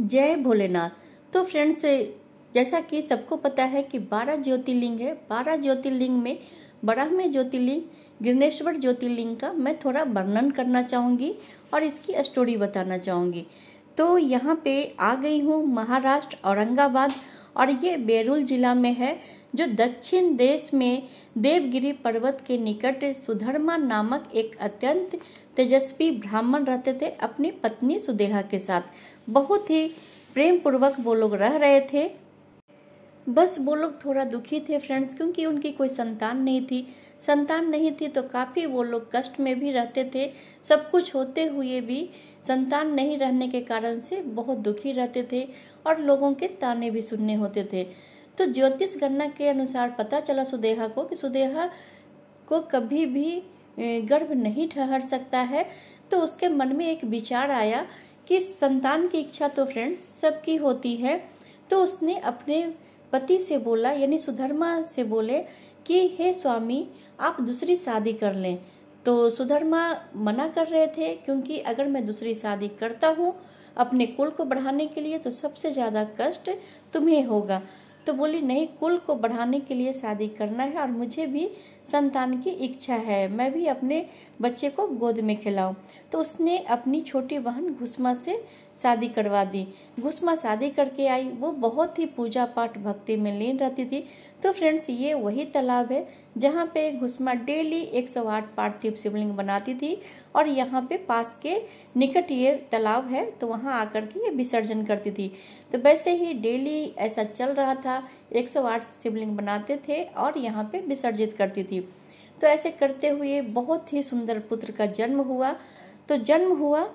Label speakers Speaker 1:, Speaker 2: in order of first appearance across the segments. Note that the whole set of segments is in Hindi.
Speaker 1: जय भोलेनाथ तो फ्रेंड्स जैसा कि सबको पता है कि बारह ज्योतिर्लिंग है बारह ज्योतिर्लिंग में में ज्योतिर्लिंग गिरनेश्वर ज्योतिर्लिंग का मैं थोड़ा वर्णन करना चाहूँगी और इसकी स्टोरी बताना चाहूँगी तो यहाँ पे आ गई हूँ महाराष्ट्र औरंगाबाद और ये बेरुल जिला में है जो दक्षिण देश में देवगिरी पर्वत के निकट सुधर्मा नामक एक अत्यंत तेजस्वी ब्राह्मण रहते थे अपनी पत्नी सुदेहा के साथ बहुत ही प्रेम पूर्वक वो लोग रह रहे थे बस वो लोग थोड़ा दुखी थे फ्रेंड्स क्योंकि उनकी कोई संतान नहीं थी संतान नहीं थी तो काफ़ी वो लोग कष्ट में भी रहते थे सब कुछ होते हुए भी संतान नहीं रहने के कारण से बहुत दुखी रहते थे और लोगों के ताने भी सुनने होते थे तो ज्योतिष गणना के अनुसार पता चला सुदेहा को कि सुदेहा को कभी भी गर्भ नहीं ठहर सकता है तो उसके मन में एक विचार आया कि संतान की इच्छा तो फ्रेंड्स सबकी होती है तो उसने अपने पति से बोला यानी सुधर्मा से बोले कि हे स्वामी आप दूसरी शादी कर लें तो सुधर्मा मना कर रहे थे क्योंकि अगर मैं दूसरी शादी करता हूँ अपने कुल को बढ़ाने के लिए तो सबसे ज़्यादा कष्ट तुम्हें होगा तो बोली नहीं कुल को बढ़ाने के लिए शादी करना है और मुझे भी संतान की इच्छा है मैं भी अपने बच्चे को गोद में खिलाऊं तो उसने अपनी छोटी बहन घुसमा से शादी करवा दी घुसमा शादी करके आई वो बहुत ही पूजा पाठ भक्ति में लीन रहती थी तो फ्रेंड्स ये वही तालाब है जहाँ पे घुसमा डेली 108 पार्थिव शिवलिंग बनाती थी और यहाँ पे पास के निकट ये तालाब है तो वहाँ आकर के ये विसर्जन करती थी तो वैसे ही डेली ऐसा चल रहा था 108 शिवलिंग बनाते थे और यहाँ पे विसर्जित करती थी तो ऐसे करते हुए बहुत ही सुंदर पुत्र का जन्म हुआ तो जन्म हुआ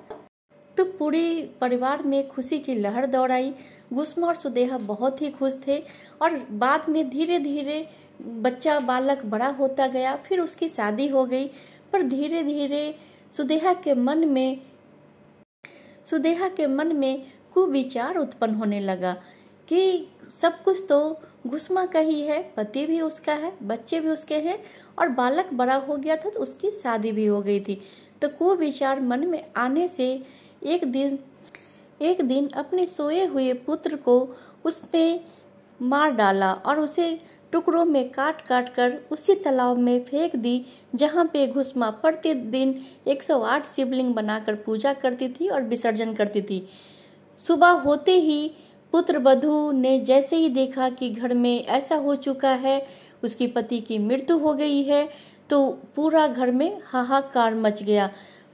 Speaker 1: तो पूरी परिवार में खुशी की लहर दौड़ाई गुस्मा और सुदेहा बहुत ही खुश थे और बाद में धीरे धीरे बच्चा बालक बड़ा होता गया फिर उसकी शादी हो गई पर धीरे धीरे सुदेहा के मन में सुदेहा के मन में कुविचार उत्पन्न होने लगा कि सब कुछ तो घुसमा का ही है पति भी उसका है बच्चे भी उसके हैं और बालक बड़ा हो गया था तो उसकी शादी भी हो गई थी तो कुविचार मन में आने से एक दिन एक दिन अपने सोए हुए पुत्र को उसने मार डाला और उसे टुकड़ों में काट काट कर उसी तालाब में फेंक दी जहाँ पे घुसमा प्रतिदिन 108 शिवलिंग बनाकर पूजा करती थी और विसर्जन करती थी सुबह होते ही पुत्र बधू ने जैसे ही देखा कि घर में ऐसा हो चुका है उसकी पति की मृत्यु हो गई है तो पूरा घर में हाहाकार मच गया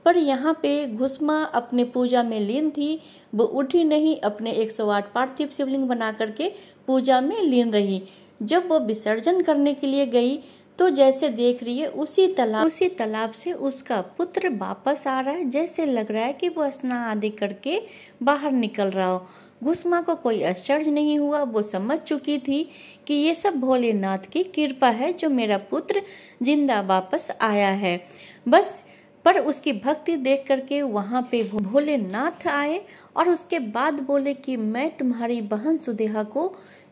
Speaker 1: पर यहाँ पे घुसमा अपने पूजा में लीन थी वो उठी नहीं अपने 108 पार्थिव शिवलिंग बना करके पूजा में लीन रही जब वो विसर्जन करने के लिए गई तो जैसे देख रही है उसी तालाब उसी तालाब से उसका पुत्र वापस आ रहा है जैसे लग रहा है कि वो स्नान आदि करके बाहर निकल रहा हो घुसमा को कोई आश्चर्य नहीं हुआ वो समझ चुकी थी कि ये सब भोलेनाथ की कृपा है जो मेरा पुत्र जिंदा वापस आया है बस पर उसकी भक्ति देख करके वहाँ पे भोलेनाथ आए और उसके बाद बोले कि मैं तुम्हारी बहन सुदेहा को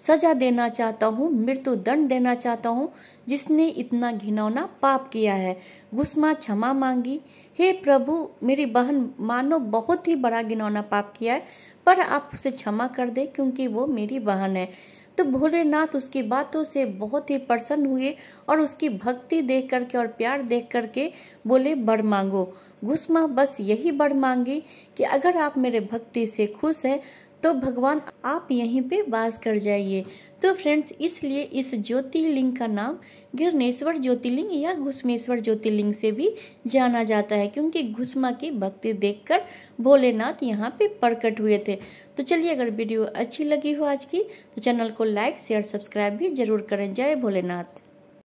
Speaker 1: सजा देना चाहता हूँ मृत्यु दंड देना चाहता हूँ जिसने इतना घिनौना पाप किया है गुस्मा क्षमा मांगी हे प्रभु मेरी बहन मानो बहुत ही बड़ा घिनौना पाप किया है पर आप उसे क्षमा कर दे क्योंकि वो मेरी बहन है तो भोलेनाथ उसकी बातों से बहुत ही प्रसन्न हुए और उसकी भक्ति देख करके और प्यार देख करके बोले बर मांगो घुसमा बस यही बर मांगी कि अगर आप मेरे भक्ति से खुश हैं तो भगवान आप यहीं पे वास कर जाइए तो फ्रेंड्स इसलिए इस ज्योतिर्लिंग का नाम गिरनेश्वर ज्योतिर्लिंग या घुस्मेश्वर ज्योतिर्लिंग से भी जाना जाता है क्योंकि घुस्मा की भक्ति देखकर भोलेनाथ यहाँ पे प्रकट हुए थे तो चलिए अगर वीडियो अच्छी लगी हो आज की तो चैनल को लाइक शेयर सब्सक्राइब भी जरूर करें जय भोलेनाथ